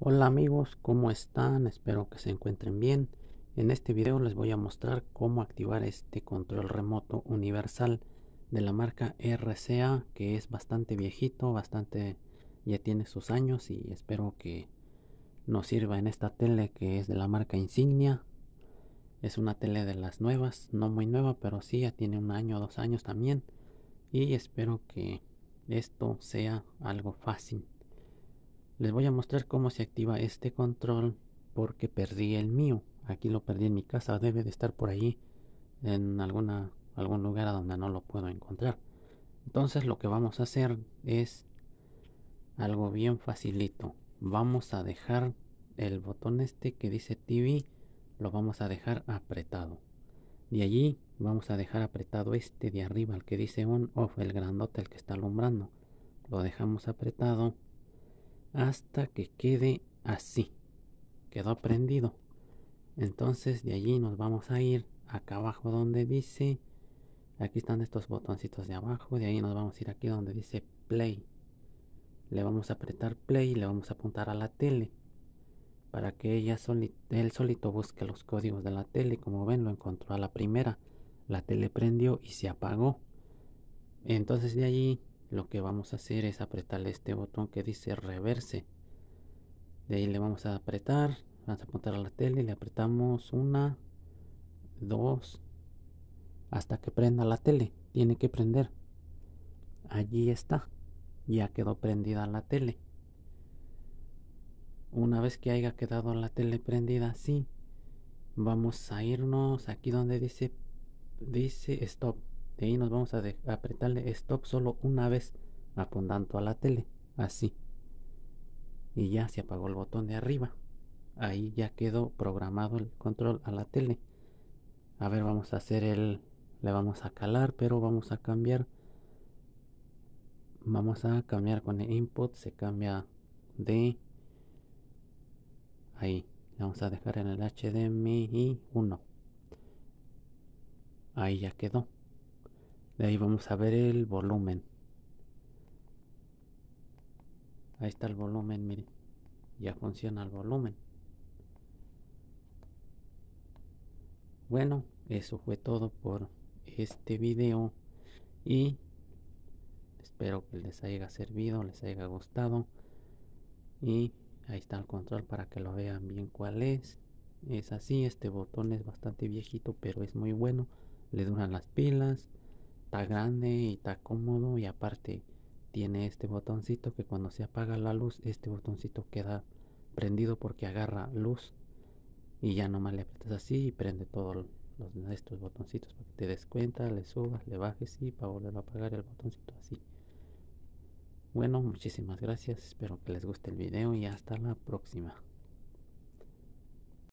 Hola amigos, ¿cómo están? Espero que se encuentren bien. En este video les voy a mostrar cómo activar este control remoto universal de la marca RCA que es bastante viejito, bastante ya tiene sus años y espero que nos sirva en esta tele que es de la marca Insignia. Es una tele de las nuevas, no muy nueva, pero sí ya tiene un año o dos años también. Y espero que esto sea algo fácil les voy a mostrar cómo se activa este control porque perdí el mío. Aquí lo perdí en mi casa, debe de estar por ahí en alguna, algún lugar a donde no lo puedo encontrar. Entonces lo que vamos a hacer es algo bien facilito. Vamos a dejar el botón este que dice TV, lo vamos a dejar apretado. De allí vamos a dejar apretado este de arriba, el que dice on, off, el grandote, el que está alumbrando. Lo dejamos apretado hasta que quede así. Quedó prendido. Entonces de allí nos vamos a ir acá abajo donde dice, aquí están estos botoncitos de abajo, de ahí nos vamos a ir aquí donde dice play. Le vamos a apretar play y le vamos a apuntar a la tele para que ella él solito busque los códigos de la tele. Como ven, lo encontró a la primera. La tele prendió y se apagó. Entonces de allí lo que vamos a hacer es apretarle este botón que dice reverse de ahí le vamos a apretar vamos a apuntar a la tele y le apretamos una dos hasta que prenda la tele tiene que prender allí está ya quedó prendida la tele una vez que haya quedado la tele prendida así vamos a irnos aquí donde dice dice stop de ahí nos vamos a, apretarle stop solo una vez apuntando a la tele. Así. Y ya se apagó el botón de arriba. Ahí ya quedó programado el control a la tele. A ver, vamos a hacer el... Le vamos a calar, pero vamos a cambiar. Vamos a cambiar con el input. Se cambia de... Ahí. Vamos a dejar en el HDMI 1. Ahí ya quedó. De ahí vamos a ver el volumen. Ahí está el volumen, miren. Ya funciona el volumen. Bueno, eso fue todo por este video. Y espero que les haya servido, les haya gustado. Y ahí está el control para que lo vean bien cuál es. Es así, este botón es bastante viejito, pero es muy bueno. Le duran las pilas está grande y está cómodo y aparte tiene este botoncito que cuando se apaga la luz este botoncito queda prendido porque agarra luz y ya nomás le aprietas así y prende todos los estos botoncitos para que te des cuenta, le subas, le bajes y para volver a apagar el botoncito así. Bueno, muchísimas gracias, espero que les guste el video y hasta la próxima.